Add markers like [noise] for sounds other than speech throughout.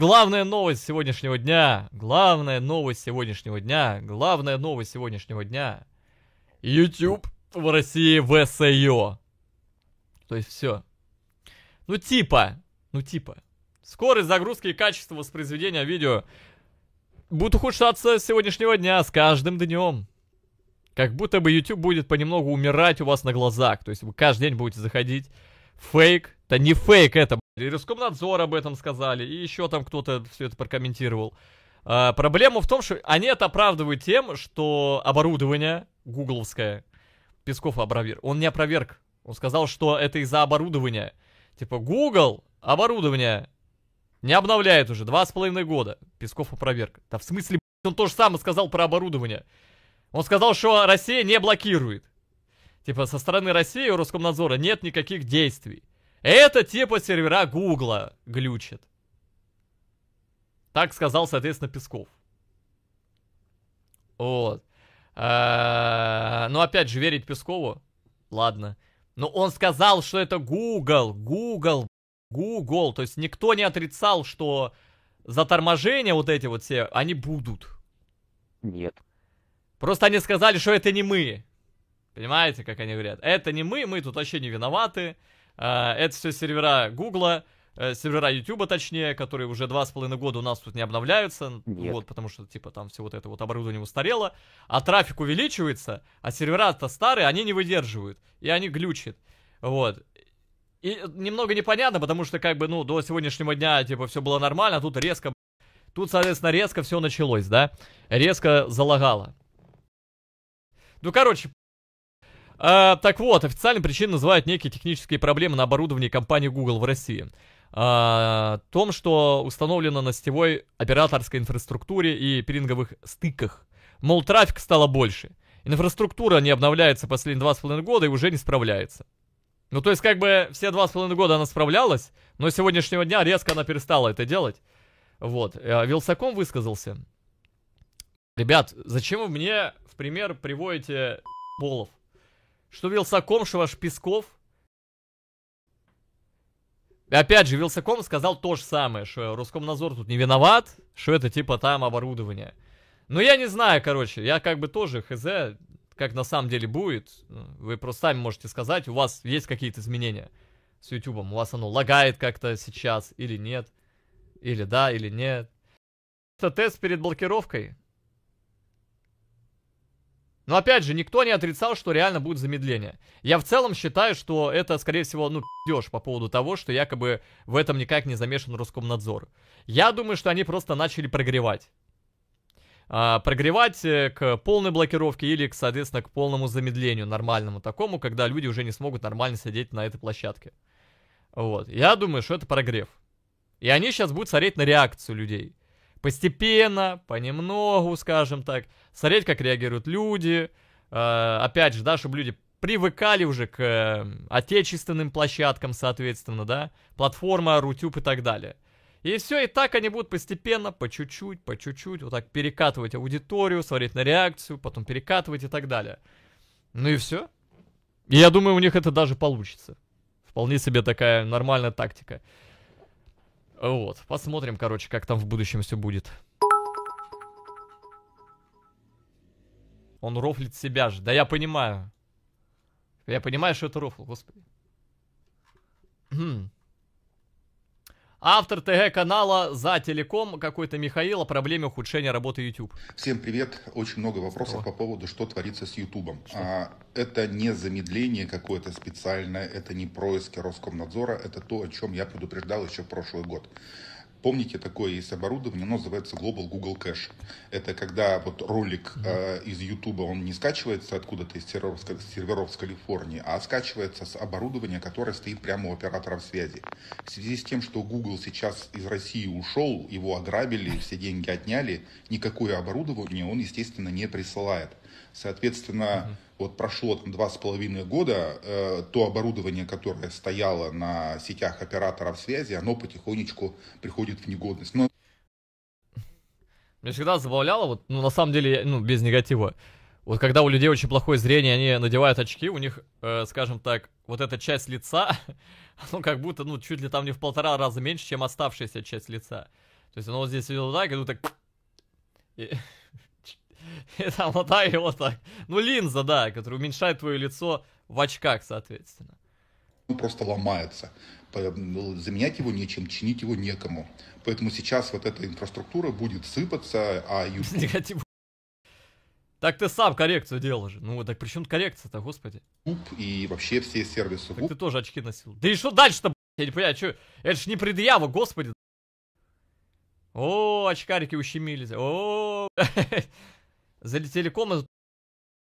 Главная новость сегодняшнего дня, главная новость сегодняшнего дня, главная новость сегодняшнего дня. YouTube в России в САО. То есть все. Ну типа, ну типа. Скорость загрузки и качество воспроизведения видео будут ухудшаться с сегодняшнего дня, с каждым днем. Как будто бы YouTube будет понемногу умирать у вас на глазах. То есть вы каждый день будете заходить. Фейк. Да не фейк это, и Роскомнадзор об этом сказали, и еще там кто-то все это прокомментировал. А, проблема в том, что они это оправдывают тем, что оборудование гугловское, Песков опроверг. Он не опроверг. Он сказал, что это из-за оборудования. Типа, Google оборудование не обновляет уже два с половиной года. Песков опроверг. Да в смысле, он тоже самое сказал про оборудование. Он сказал, что Россия не блокирует. Типа, со стороны России у Роскомнадзора нет никаких действий. Это типа сервера Гугла глючит. Так сказал, соответственно, Песков. Вот. Э, ну, опять же, верить Пескову? Ладно. Но он сказал, что это Google, Google, Google. То есть никто не отрицал, что заторможения вот эти вот все, они будут. Нет. Просто они сказали, что это не мы. Понимаете, как они говорят? Это не мы, мы тут вообще не виноваты. А, это все сервера Гугла, э, сервера YouTube, точнее, которые уже два с половиной года у нас тут не обновляются, Нет. вот, потому что, типа, там все вот это вот оборудование устарело, а трафик увеличивается, а сервера-то старые, они не выдерживают, и они глючат, вот. И немного непонятно, потому что, как бы, ну, до сегодняшнего дня, типа, все было нормально, а тут резко, тут, соответственно, резко все началось, да, резко залагало. Ну, короче, а, так вот, официальной причиной называют некие технические проблемы на оборудовании компании Google в России. А, том, что установлено на сетевой операторской инфраструктуре и пиринговых стыках. Мол, трафик стало больше. Инфраструктура не обновляется последние два с половиной года и уже не справляется. Ну, то есть, как бы все два с половиной года она справлялась, но с сегодняшнего дня резко она перестала это делать. Вот. А, Вилсаком высказался. Ребят, зачем вы мне в пример приводите болов? что Вилсаком, что ваш Песков. Опять же, Вилсаком сказал то же самое, что Роскомнадзор тут не виноват, что это типа там оборудование. Но ну, я не знаю, короче, я как бы тоже хз, как на самом деле будет. Вы просто сами можете сказать, у вас есть какие-то изменения с YouTube, у вас оно лагает как-то сейчас или нет, или да, или нет. Это тест перед блокировкой. Но опять же, никто не отрицал, что реально будет замедление. Я в целом считаю, что это, скорее всего, ну, пи***еж по поводу того, что якобы в этом никак не замешан Роскомнадзор. Я думаю, что они просто начали прогревать. А, прогревать э, к полной блокировке или, соответственно, к полному замедлению нормальному такому, когда люди уже не смогут нормально сидеть на этой площадке. Вот. Я думаю, что это прогрев. И они сейчас будут смотреть на реакцию людей постепенно, понемногу, скажем так, смотреть, как реагируют люди. Э, опять же, да, чтобы люди привыкали уже к э, отечественным площадкам, соответственно, да, платформа, Рутюб и так далее. И все, и так они будут постепенно, по чуть-чуть, по чуть-чуть, вот так перекатывать аудиторию, смотреть на реакцию, потом перекатывать и так далее. Ну и все. И я думаю, у них это даже получится. Вполне себе такая нормальная тактика. Вот, посмотрим, короче, как там в будущем все будет. Он рофлит себя же. Да я понимаю. Я понимаю, что это рофл, господи. Хм. Автор ТГ-канала «За телеком» какой-то Михаил о проблеме ухудшения работы YouTube. Всем привет. Очень много вопросов что? по поводу, что творится с YouTube. А, это не замедление какое-то специальное, это не происки Роскомнадзора, это то, о чем я предупреждал еще в прошлый год. Помните, такое есть оборудование, оно называется Global Google Cache. Это когда вот ролик э, из YouTube, он не скачивается откуда-то из серверов, серверов с Калифорнии, а скачивается с оборудования, которое стоит прямо у операторов связи. В связи с тем, что Google сейчас из России ушел, его ограбили, все деньги отняли, никакое оборудование он, естественно, не присылает. Соответственно, угу. вот прошло там два с половиной года, э, то оборудование, которое стояло на сетях операторов связи, оно потихонечку приходит в негодность. Но... Меня всегда забавляло, вот, ну, на самом деле, ну, без негатива. Вот когда у людей очень плохое зрение, они надевают очки, у них, э, скажем так, вот эта часть лица, [laughs] ну, как будто, ну, чуть ли там не в полтора раза меньше, чем оставшаяся часть лица. То есть оно вот здесь идет так, и ну, так... [laughs] это вот так и так. Ну, линза, да, которая уменьшает твое лицо в очках, соответственно. Он просто ломается. Ну, заменять его нечем, чинить его некому. Поэтому сейчас вот эта инфраструктура будет сыпаться, а YouTube... [laughs] Так ты сам коррекцию делал же. Ну, так при чем коррекция-то, господи? и вообще все сервисы. Так ты тоже очки носил. Да и что дальше-то, Я не понимаю, а что? Это ж не предъява, господи. О, очкарики ущемились. О, [laughs] залетели комнату,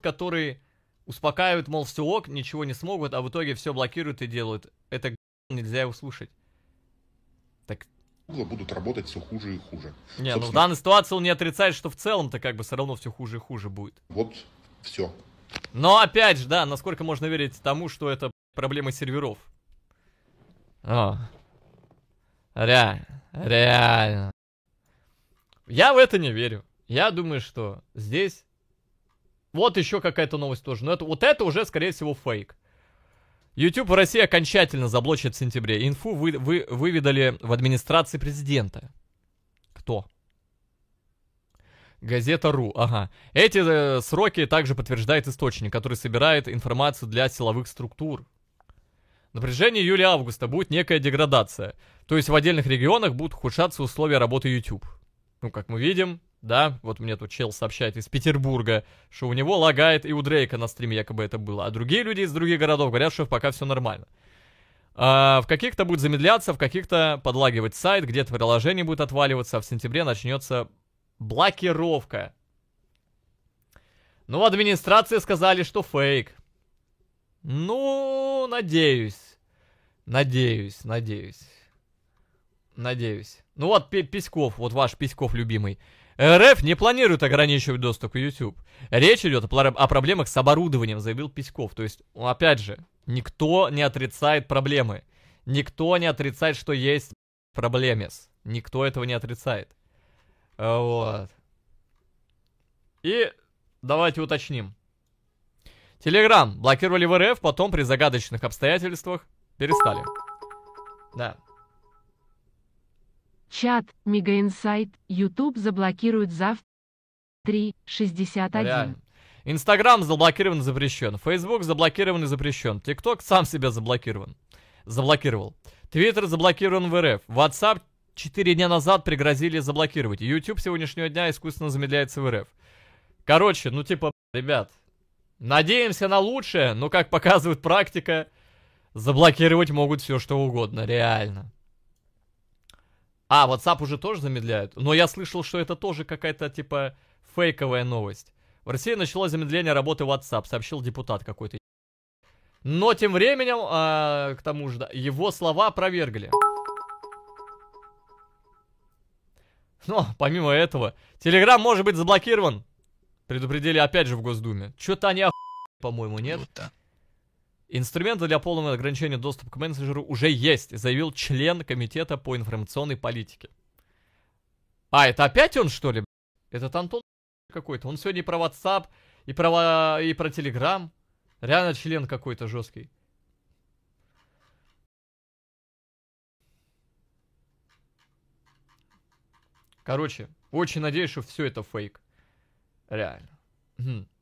которые успокаивают, мол, все ок, ничего не смогут, а в итоге все блокируют и делают. Это нельзя его слушать. Так будут работать все хуже и хуже. Не, Собственно... ну в данной ситуации он не отрицает, что в целом-то как бы все равно все хуже и хуже будет. Вот, все. Но опять же, да, насколько можно верить тому, что это проблема серверов. О. Реально. Реально. Я в это не верю. Я думаю, что здесь... Вот еще какая-то новость тоже. Но это, вот это уже, скорее всего, фейк. YouTube в России окончательно заблочит в сентябре. Инфу вы, вы, выведали в администрации президента. Кто? Газета.ру, ага. Эти э, сроки также подтверждает источник, который собирает информацию для силовых структур. Напряжение июля-августа будет некая деградация. То есть в отдельных регионах будут ухудшаться условия работы YouTube. Ну, как мы видим, да, вот мне тут чел сообщает из Петербурга, что у него лагает и у Дрейка на стриме якобы это было, а другие люди из других городов говорят, что пока все нормально. А в каких-то будет замедляться, в каких-то подлагивать сайт, где-то приложение будет отваливаться, а в сентябре начнется блокировка. Ну, в администрации сказали, что фейк. Ну, надеюсь. Надеюсь, надеюсь. Надеюсь. Ну вот, Письков, вот ваш Письков любимый. РФ не планирует ограничивать доступ к YouTube. Речь идет о проблемах с оборудованием, заявил Письков. То есть, опять же, никто не отрицает проблемы. Никто не отрицает, что есть проблемы. Никто этого не отрицает. Э, вот. И давайте уточним. Телеграм блокировали в РФ, потом при загадочных обстоятельствах перестали. Да. Чат, Мегаинсайт, Ютуб заблокируют завтра. 3.61. Реально. Инстаграм заблокирован и запрещен. Фейсбук заблокирован и запрещен. ТикТок сам себя заблокирован. Заблокировал. Твиттер заблокирован в РФ. Ватсап четыре дня назад пригрозили заблокировать. Ютуб сегодняшнего дня искусственно замедляется в РФ. Короче, ну типа, ребят, надеемся на лучшее, но как показывает практика, заблокировать могут все что угодно, реально. А, WhatsApp уже тоже замедляют? Но я слышал, что это тоже какая-то, типа, фейковая новость. В России началось замедление работы WhatsApp, сообщил депутат какой-то. Но тем временем, э, к тому же, да, его слова опровергли. Но, помимо этого, Telegram может быть заблокирован. Предупредили опять же в Госдуме. Что-то они охуели, по-моему, нет? Круто. Инструменты для полного ограничения доступа к менеджеру уже есть, заявил член комитета по информационной политике. А, это опять он, что ли? Этот Антон какой-то. Он сегодня и про WhatsApp, и про, и про Telegram. Реально член какой-то жесткий. Короче, очень надеюсь, что все это фейк. Реально. Хм.